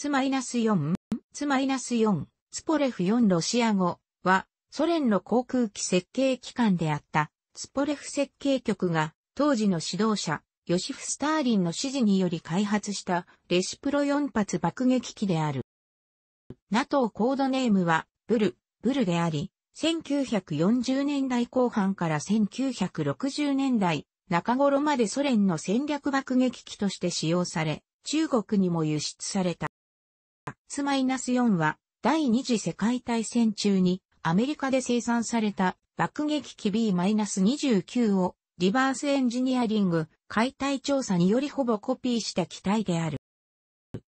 ツマイナス4、ツマイナス4、ツポレフ4ロシア語は、ソ連の航空機設計機関であった、ツポレフ設計局が、当時の指導者、ヨシフ・スターリンの指示により開発した、レシプロ4発爆撃機である。NATO コードネームは、ブル、ブルであり、1940年代後半から1960年代中頃までソ連の戦略爆撃機として使用され、中国にも輸出された。ス4は第二次世界大戦中にアメリカで生産された爆撃機 B-29 をリバースエンジニアリング解体調査によりほぼコピーした機体である。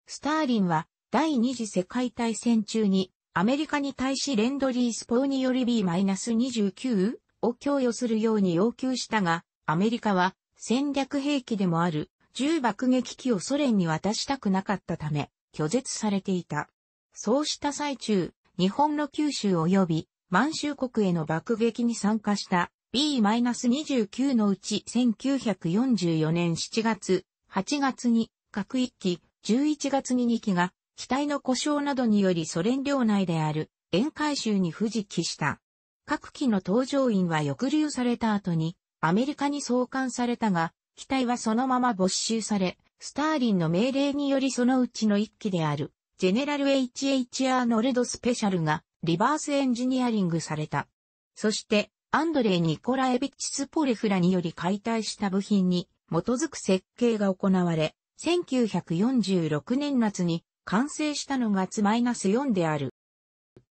スターリンは第二次世界大戦中にアメリカに対しレンドリースポーにより B-29 を供与するように要求したが、アメリカは戦略兵器でもある重爆撃機をソ連に渡したくなかったため、拒絶されていた。そうした最中、日本の九州及び満州国への爆撃に参加した B-29 のうち1944年7月、8月に各1機、11月に2機が機体の故障などによりソ連領内である沿海州に不時帰した。各機の搭乗員は抑留された後にアメリカに送還されたが、機体はそのまま没収され、スターリンの命令によりそのうちの一機である、ジェネラル HHR ノルドスペシャルが、リバースエンジニアリングされた。そして、アンドレイ・ニコラエビッチ・スポレフラにより解体した部品に基づく設計が行われ、1946年夏に完成したのが -4 である。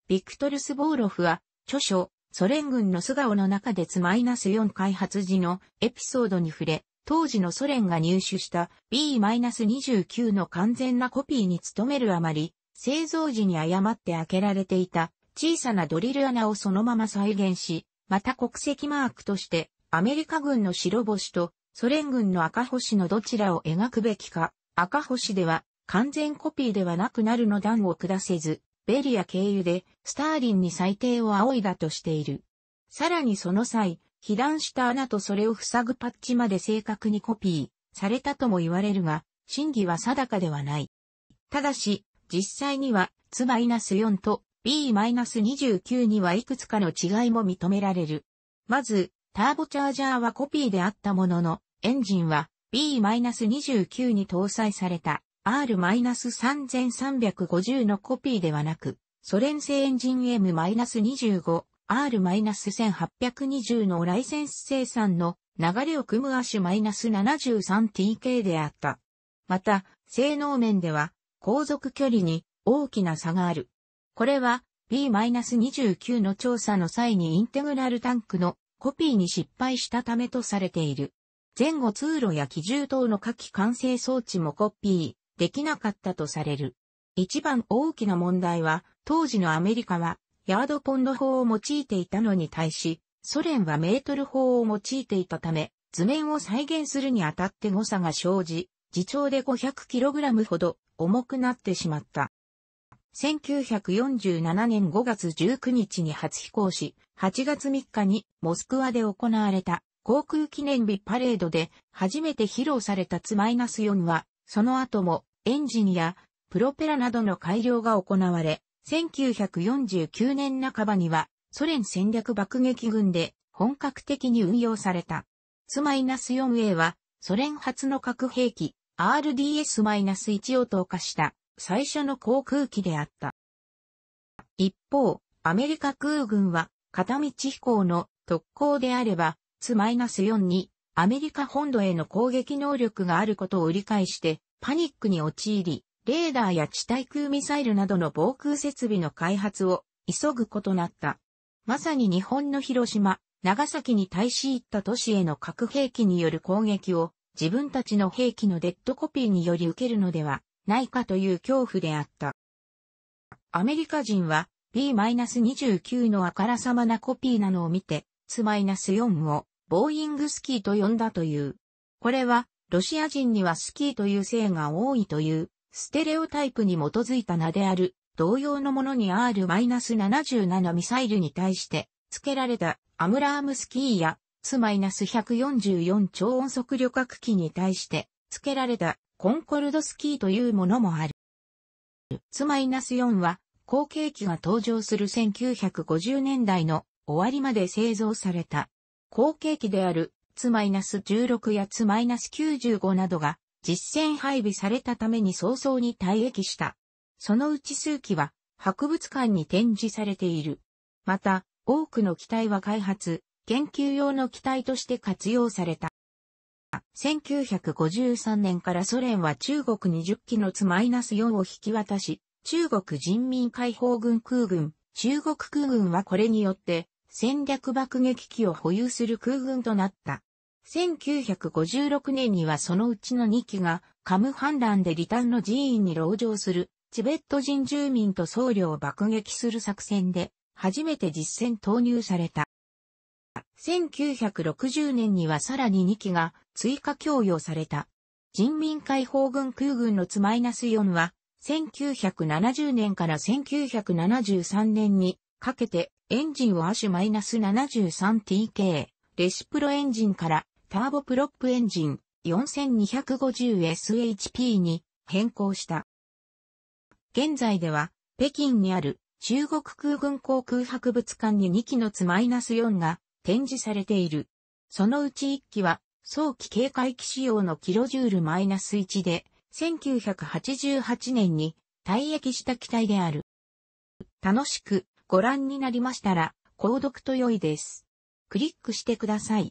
ビクトル・スボーロフは、著書、ソ連軍の素顔の中で -4 開発時のエピソードに触れ、当時のソ連が入手した B-29 の完全なコピーに努めるあまり、製造時に誤って開けられていた小さなドリル穴をそのまま再現し、また国籍マークとしてアメリカ軍の白星とソ連軍の赤星のどちらを描くべきか、赤星では完全コピーではなくなるの段を下せず、ベリア経由でスターリンに最低を仰いだとしている。さらにその際、被弾した穴とそれを塞ぐパッチまで正確にコピーされたとも言われるが、真偽は定かではない。ただし、実際には、ツ -4 と B-29 にはいくつかの違いも認められる。まず、ターボチャージャーはコピーであったものの、エンジンは B-29 に搭載された R-3350 のコピーではなく、ソ連製エンジン M-25 R-1820 のライセンス生産の流れを組む足 -73TK であった。また、性能面では、航続距離に大きな差がある。これは B-29 の調査の際にインテグラルタンクのコピーに失敗したためとされている。前後通路や機銃等の下記完成装置もコピーできなかったとされる。一番大きな問題は、当時のアメリカはヤードポンド法を用いていたのに対し、ソ連はメートル法を用いていたため、図面を再現するにあたって誤差が生じ、自重で 500kg ほど重くなってしまった。1947年5月19日に初飛行し、8月3日にモスクワで行われた航空記念日パレードで初めて披露されたツマイナス4は、その後もエンジンやプロペラなどの改良が行われ、1949年半ばにはソ連戦略爆撃軍で本格的に運用された。S-4A はソ連初の核兵器 RDS-1 を投下した最初の航空機であった。一方、アメリカ空軍は片道飛行の特攻であれば、S-4 にアメリカ本土への攻撃能力があることを理解してパニックに陥り、レーダーや地対空ミサイルなどの防空設備の開発を急ぐことなった。まさに日本の広島、長崎に対し行った都市への核兵器による攻撃を自分たちの兵器のデッドコピーにより受けるのではないかという恐怖であった。アメリカ人は B-29 のあからさまなコピーなのを見て、S-4 をボーイングスキーと呼んだという。これはロシア人にはスキーという姓が多いというステレオタイプに基づいた名である、同様のものに R-77 ミサイルに対して、付けられたアムラームスキーや、s 1 4 4超音速旅客機に対して、付けられたコンコルドスキーというものもある。s 4は、後継機が登場する1950年代の終わりまで製造された。後継機である s 1 6や s 9 5などが実戦配備されたために早々に退役した。そのうち数機は博物館に展示されている。また、多くの機体は開発、研究用の機体として活用された。1953年からソ連は中国20機のス -4 を引き渡し、中国人民解放軍空軍、中国空軍はこれによって戦略爆撃機を保有する空軍となった。1956年にはそのうちの2機が、カム反乱でリタンの寺院に籠城する、チベット人住民と僧侶を爆撃する作戦で、初めて実戦投入された。1960年にはさらに2機が追加供与された。人民解放軍空軍のツマイナス4は、1970年から1973年にかけてエンジンを亜種マイナス 73TK レシプロエンジンからターボプロップエンジン 4250SHP に変更した。現在では、北京にある中国空軍航空博物館に2機のつマイナス4が展示されている。そのうち1機は、早期警戒機仕様のキロジュールマイナス1で、1988年に退役した機体である。楽しくご覧になりましたら、購読と良いです。クリックしてください。